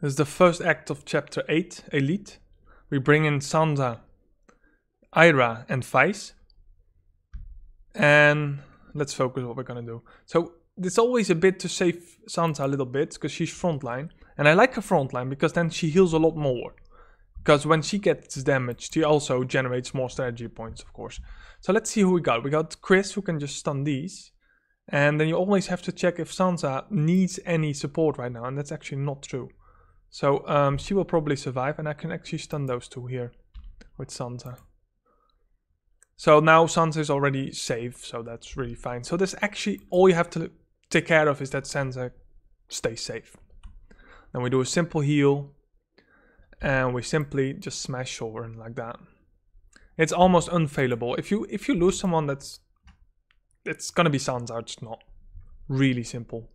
This is the first act of chapter 8, Elite. We bring in Sansa, Ira, and Vice. And let's focus what we're gonna do. So it's always a bit to save Sansa a little bit because she's frontline. And I like her frontline because then she heals a lot more. Because when she gets damaged, she also generates more strategy points, of course. So let's see who we got. We got Chris who can just stun these. And then you always have to check if Sansa needs any support right now. And that's actually not true. So um, she will probably survive and I can actually stun those two here with Sansa. So now Sansa is already safe, so that's really fine. So this actually, all you have to take care of is that Sansa stays safe. Then we do a simple heal and we simply just smash and like that. It's almost unfailable. If you if you lose someone that's it's gonna be Sansa, it's not really simple.